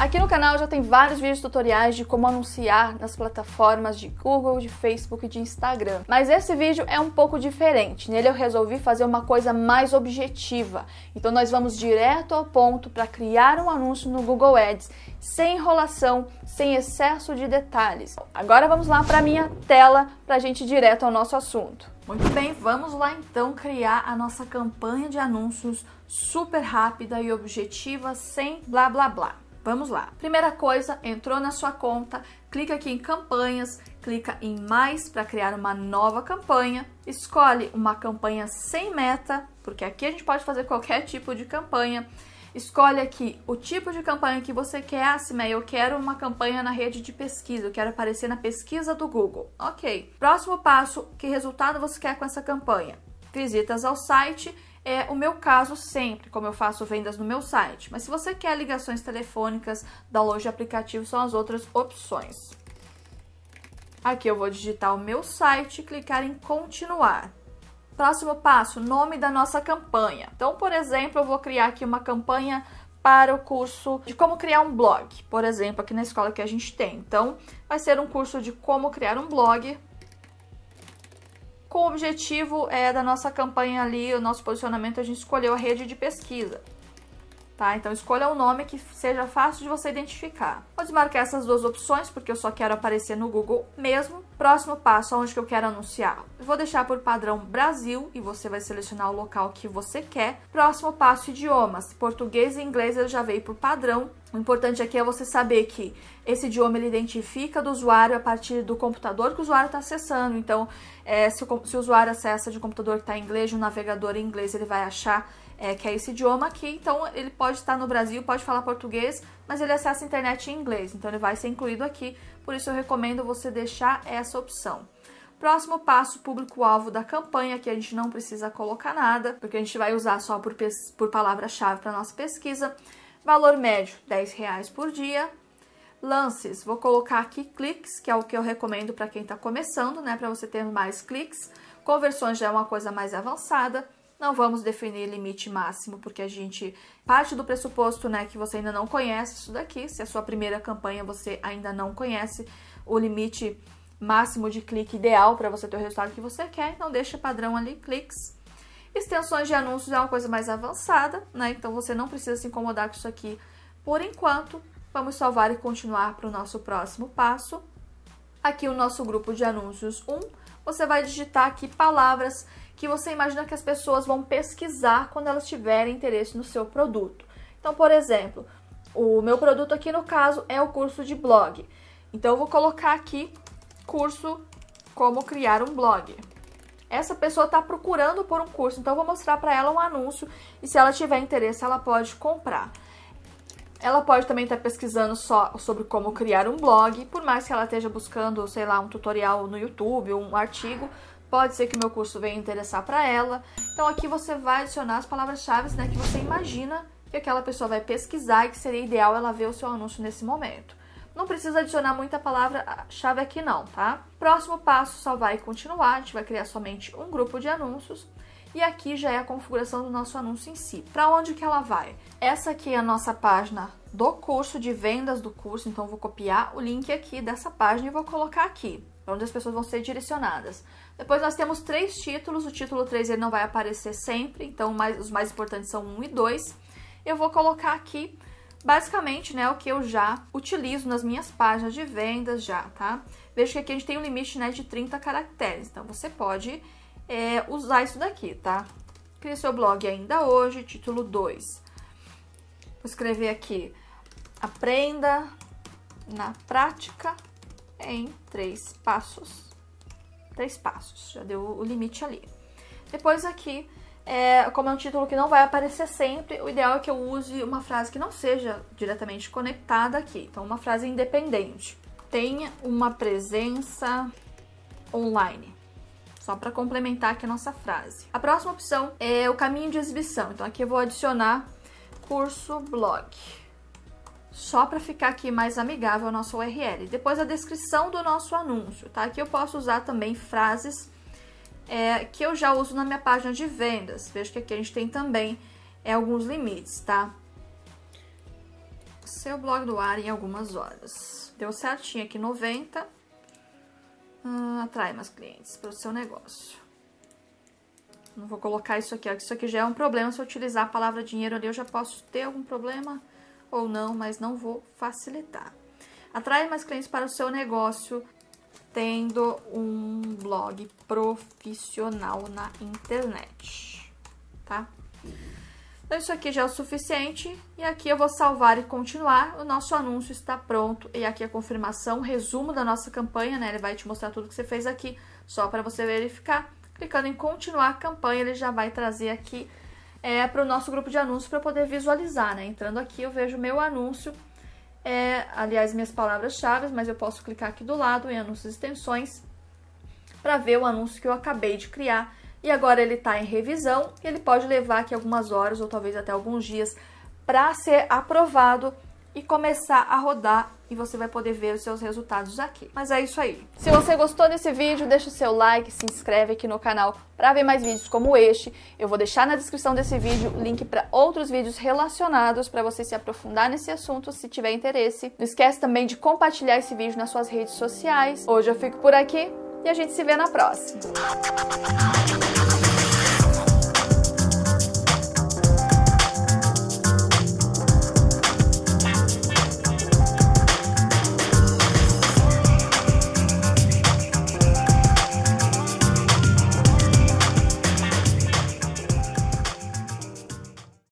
Aqui no canal já tem vários vídeos tutoriais de como anunciar nas plataformas de Google, de Facebook e de Instagram. Mas esse vídeo é um pouco diferente. Nele eu resolvi fazer uma coisa mais objetiva. Então nós vamos direto ao ponto para criar um anúncio no Google Ads, sem enrolação, sem excesso de detalhes. Agora vamos lá para minha tela para a gente ir direto ao nosso assunto. Muito bem, vamos lá então criar a nossa campanha de anúncios super rápida e objetiva, sem blá blá blá. Vamos lá. Primeira coisa, entrou na sua conta, clica aqui em campanhas, clica em mais para criar uma nova campanha, escolhe uma campanha sem meta, porque aqui a gente pode fazer qualquer tipo de campanha. Escolhe aqui o tipo de campanha que você quer. Assim, eu quero uma campanha na rede de pesquisa, eu quero aparecer na pesquisa do Google. Ok. Próximo passo, que resultado você quer com essa campanha? Visitas ao site é o meu caso sempre, como eu faço vendas no meu site. Mas se você quer ligações telefônicas da loja de aplicativo, são as outras opções. Aqui eu vou digitar o meu site e clicar em continuar. Próximo passo, nome da nossa campanha. Então, por exemplo, eu vou criar aqui uma campanha para o curso de como criar um blog, por exemplo, aqui na escola que a gente tem. Então, vai ser um curso de como criar um blog com o objetivo é, da nossa campanha ali, o nosso posicionamento, a gente escolheu a rede de pesquisa tá? Então escolha um nome que seja fácil de você identificar. Vou desmarcar essas duas opções porque eu só quero aparecer no Google mesmo. Próximo passo, onde que eu quero anunciar? Vou deixar por padrão Brasil e você vai selecionar o local que você quer. Próximo passo, idiomas. Português e inglês eu já veio por padrão. O importante aqui é você saber que esse idioma ele identifica do usuário a partir do computador que o usuário está acessando. Então, é, se, o, se, o, usuário acessa de um computador que está em inglês, de um navegador em inglês, ele vai achar é, que é esse idioma aqui. Então, ele pode estar no Brasil, pode falar português, mas ele acessa a internet em inglês. Então, ele vai ser incluído aqui. Por isso, eu recomendo você deixar essa opção. Próximo passo, público-alvo da campanha, que a gente não precisa colocar nada, porque a gente vai usar só por, por palavra-chave para nossa pesquisa. Valor médio, 10 reais por dia. Lances, vou colocar aqui cliques, que é o que eu recomendo para quem está começando, né? Para você ter mais cliques. Conversões já é uma coisa mais avançada. Não vamos definir limite máximo, porque a gente parte do pressuposto né, que você ainda não conhece isso daqui. Se é a sua primeira campanha você ainda não conhece o limite máximo de clique ideal para você ter o resultado que você quer, então deixa padrão ali, cliques. Extensões de anúncios é uma coisa mais avançada, né? Então você não precisa se incomodar com isso aqui por enquanto. Vamos salvar e continuar para o nosso próximo passo. Aqui o nosso grupo de anúncios 1, você vai digitar aqui palavras que você imagina que as pessoas vão pesquisar quando elas tiverem interesse no seu produto. Então, por exemplo, o meu produto aqui no caso é o curso de blog. Então, eu vou colocar aqui curso como criar um blog. Essa pessoa está procurando por um curso, então eu vou mostrar para ela um anúncio e se ela tiver interesse, ela pode comprar. Ela pode também estar tá pesquisando só sobre como criar um blog, por mais que ela esteja buscando, sei lá, um tutorial no YouTube, um artigo pode ser que meu curso venha interessar para ela. Então aqui você vai adicionar as palavras-chave né, que você imagina que aquela pessoa vai pesquisar e que seria ideal ela ver o seu anúncio nesse momento. Não precisa adicionar muita palavra-chave aqui não, tá? Próximo passo, salvar e continuar. A gente vai criar somente um grupo de anúncios. E aqui já é a configuração do nosso anúncio em si. Para onde que ela vai? Essa aqui é a nossa página do curso, de vendas do curso. Então, vou copiar o link aqui dessa página e vou colocar aqui, onde as pessoas vão ser direcionadas. Depois, nós temos três títulos. O título 3 ele não vai aparecer sempre, então mais, os mais importantes são 1 e 2. Eu vou colocar aqui, basicamente, né, o que eu já utilizo nas minhas páginas de vendas já, tá? Veja que aqui a gente tem um limite, né, de 30 caracteres. Então, você pode é, usar isso daqui, tá? Crie seu blog ainda hoje, título 2. Vou escrever aqui Aprenda na prática em três passos. Três passos, já deu o limite ali. Depois aqui, é, como é um título que não vai aparecer sempre, o ideal é que eu use uma frase que não seja diretamente conectada aqui. Então, uma frase independente. Tenha uma presença online. Só para complementar aqui a nossa frase. A próxima opção é o caminho de exibição. Então, aqui eu vou adicionar curso blog só para ficar aqui mais amigável a nossa URL. Depois a descrição do nosso anúncio, tá? Aqui eu posso usar também frases é, que eu já uso na minha página de vendas. Veja que aqui a gente tem também é, alguns limites, tá? Seu blog do ar em algumas horas. Deu certinho aqui, 90. Hum, atrai mais clientes para o seu negócio. Não vou colocar isso aqui, ó, isso aqui já é um problema. Se eu utilizar a palavra dinheiro ali, eu já posso ter algum problema ou não, mas não vou facilitar. Atrai mais clientes para o seu negócio tendo um blog profissional na internet, tá? Então, isso aqui já é o suficiente. E aqui eu vou salvar e continuar. O nosso anúncio está pronto. E aqui a confirmação, resumo da nossa campanha, né? Ele vai te mostrar tudo que você fez aqui, só para você verificar. Clicando em continuar a campanha, ele já vai trazer aqui é, para o nosso grupo de anúncios para poder visualizar, né? Entrando aqui eu vejo meu anúncio, é, aliás, minhas palavras-chave, mas eu posso clicar aqui do lado em anúncios e extensões para ver o anúncio que eu acabei de criar. E agora ele está em revisão e ele pode levar aqui algumas horas ou talvez até alguns dias para ser aprovado e começar a rodar e você vai poder ver os seus resultados aqui. Mas é isso aí. Se você gostou desse vídeo, deixa o seu like, se inscreve aqui no canal para ver mais vídeos como este. Eu vou deixar na descrição desse vídeo o link para outros vídeos relacionados para você se aprofundar nesse assunto se tiver interesse. Não esquece também de compartilhar esse vídeo nas suas redes sociais. Hoje eu fico por aqui e a gente se vê na próxima.